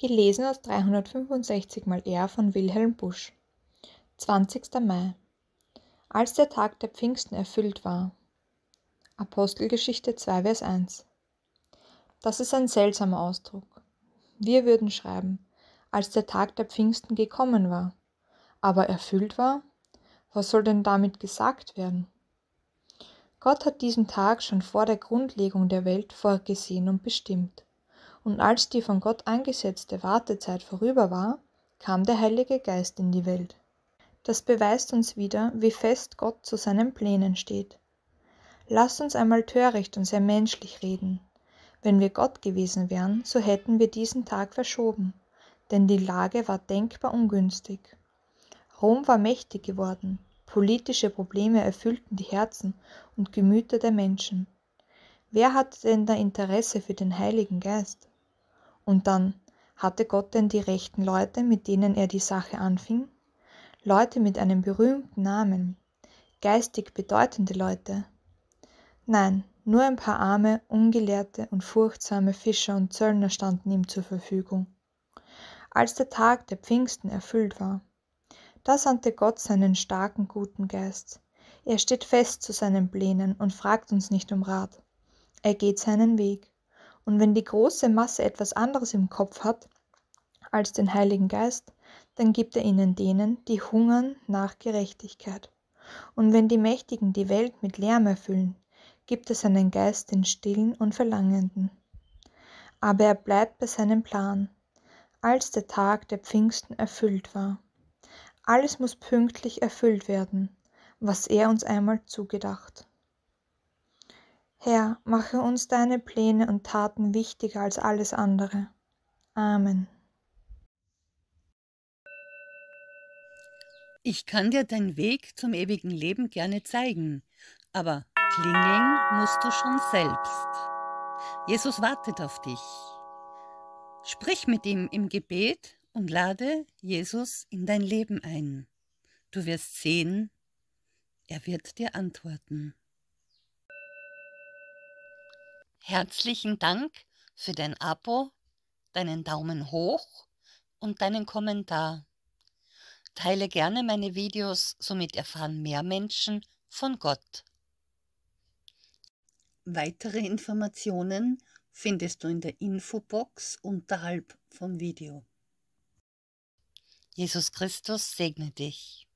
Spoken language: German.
Gelesen aus 365 mal R von Wilhelm Busch. 20. Mai. Als der Tag der Pfingsten erfüllt war. Apostelgeschichte 2, Vers 1. Das ist ein seltsamer Ausdruck. Wir würden schreiben, als der Tag der Pfingsten gekommen war. Aber erfüllt war? Was soll denn damit gesagt werden? Gott hat diesen Tag schon vor der Grundlegung der Welt vorgesehen und bestimmt und als die von Gott angesetzte Wartezeit vorüber war, kam der Heilige Geist in die Welt. Das beweist uns wieder, wie fest Gott zu seinen Plänen steht. Lass uns einmal töricht und sehr menschlich reden. Wenn wir Gott gewesen wären, so hätten wir diesen Tag verschoben, denn die Lage war denkbar ungünstig. Rom war mächtig geworden, politische Probleme erfüllten die Herzen und Gemüter der Menschen. Wer hatte denn da Interesse für den Heiligen Geist? Und dann, hatte Gott denn die rechten Leute, mit denen er die Sache anfing? Leute mit einem berühmten Namen, geistig bedeutende Leute? Nein, nur ein paar arme, ungelehrte und furchtsame Fischer und Zöllner standen ihm zur Verfügung. Als der Tag der Pfingsten erfüllt war, da sandte Gott seinen starken, guten Geist. Er steht fest zu seinen Plänen und fragt uns nicht um Rat. Er geht seinen Weg. Und wenn die große Masse etwas anderes im Kopf hat als den Heiligen Geist, dann gibt er ihnen denen, die hungern nach Gerechtigkeit. Und wenn die Mächtigen die Welt mit Lärm erfüllen, gibt er seinen Geist den Stillen und Verlangenden. Aber er bleibt bei seinem Plan. Als der Tag der Pfingsten erfüllt war. Alles muss pünktlich erfüllt werden, was er uns einmal zugedacht. Herr, mache uns deine Pläne und Taten wichtiger als alles andere. Amen. Ich kann dir deinen Weg zum ewigen Leben gerne zeigen, aber klingeln musst du schon selbst. Jesus wartet auf dich. Sprich mit ihm im Gebet und lade Jesus in dein Leben ein. Du wirst sehen, er wird dir antworten. Herzlichen Dank für dein Abo, deinen Daumen hoch und deinen Kommentar. Teile gerne meine Videos, somit erfahren mehr Menschen von Gott. Weitere Informationen findest du in der Infobox unterhalb vom Video. Jesus Christus segne dich.